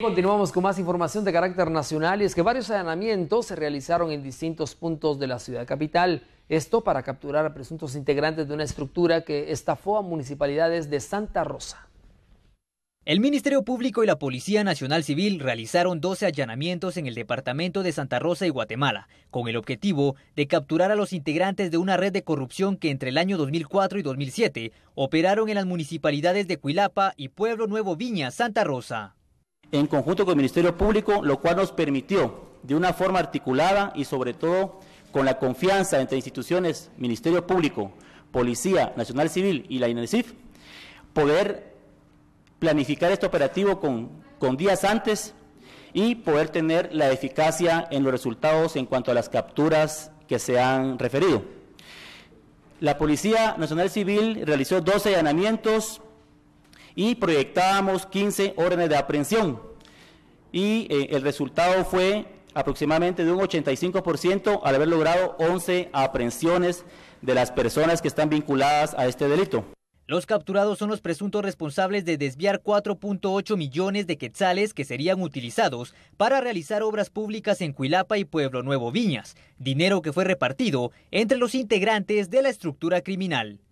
Continuamos con más información de carácter nacional y es que varios allanamientos se realizaron en distintos puntos de la ciudad capital. Esto para capturar a presuntos integrantes de una estructura que estafó a municipalidades de Santa Rosa. El Ministerio Público y la Policía Nacional Civil realizaron 12 allanamientos en el departamento de Santa Rosa y Guatemala, con el objetivo de capturar a los integrantes de una red de corrupción que entre el año 2004 y 2007 operaron en las municipalidades de Cuilapa y Pueblo Nuevo Viña, Santa Rosa en conjunto con el Ministerio Público, lo cual nos permitió, de una forma articulada y sobre todo con la confianza entre instituciones, Ministerio Público, Policía Nacional Civil y la INESIF, poder planificar este operativo con, con días antes y poder tener la eficacia en los resultados en cuanto a las capturas que se han referido. La Policía Nacional Civil realizó 12 allanamientos y proyectábamos 15 órdenes de aprehensión y eh, el resultado fue aproximadamente de un 85% al haber logrado 11 aprehensiones de las personas que están vinculadas a este delito. Los capturados son los presuntos responsables de desviar 4.8 millones de quetzales que serían utilizados para realizar obras públicas en Cuilapa y Pueblo Nuevo Viñas, dinero que fue repartido entre los integrantes de la estructura criminal.